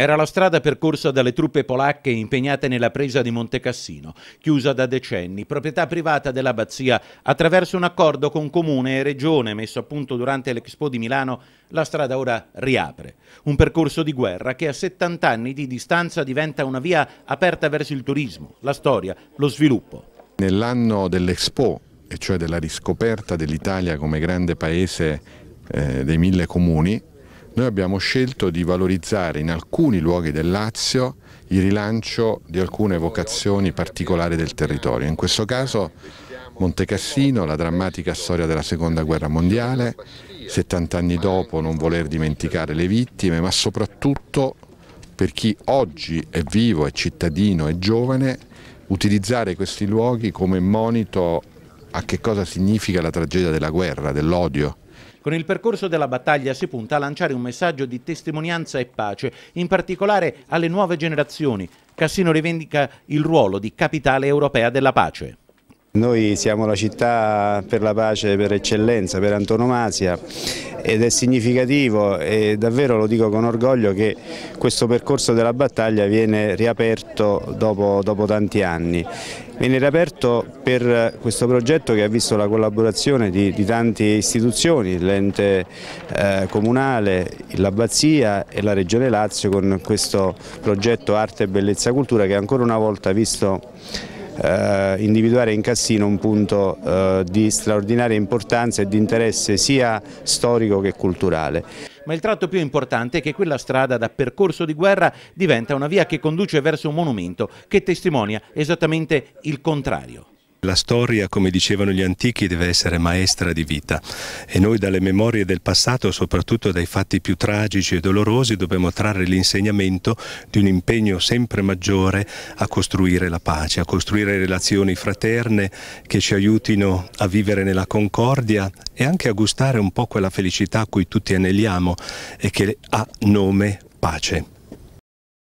Era la strada percorsa dalle truppe polacche impegnate nella presa di Monte Cassino, chiusa da decenni, proprietà privata dell'abbazia, attraverso un accordo con comune e regione messo a punto durante l'Expo di Milano, la strada ora riapre. Un percorso di guerra che a 70 anni di distanza diventa una via aperta verso il turismo, la storia, lo sviluppo. Nell'anno dell'Expo, e cioè della riscoperta dell'Italia come grande paese eh, dei mille comuni, noi abbiamo scelto di valorizzare in alcuni luoghi del Lazio il rilancio di alcune vocazioni particolari del territorio. In questo caso Montecassino, la drammatica storia della seconda guerra mondiale, 70 anni dopo non voler dimenticare le vittime, ma soprattutto per chi oggi è vivo, è cittadino, è giovane, utilizzare questi luoghi come monito a che cosa significa la tragedia della guerra, dell'odio, con il percorso della battaglia si punta a lanciare un messaggio di testimonianza e pace, in particolare alle nuove generazioni. Cassino rivendica il ruolo di capitale europea della pace. Noi siamo la città per la pace per eccellenza, per antonomasia ed è significativo e davvero lo dico con orgoglio che questo percorso della battaglia viene riaperto dopo, dopo tanti anni. Viene riaperto per questo progetto che ha visto la collaborazione di, di tante istituzioni, l'ente eh, comunale, l'abbazia e la Regione Lazio con questo progetto Arte, Bellezza e Cultura che ancora una volta ha visto eh, individuare in Cassino un punto eh, di straordinaria importanza e di interesse sia storico che culturale. Ma il tratto più importante è che quella strada da percorso di guerra diventa una via che conduce verso un monumento che testimonia esattamente il contrario. La storia, come dicevano gli antichi, deve essere maestra di vita e noi dalle memorie del passato, soprattutto dai fatti più tragici e dolorosi, dobbiamo trarre l'insegnamento di un impegno sempre maggiore a costruire la pace, a costruire relazioni fraterne che ci aiutino a vivere nella concordia e anche a gustare un po' quella felicità a cui tutti aneliamo e che ha nome pace.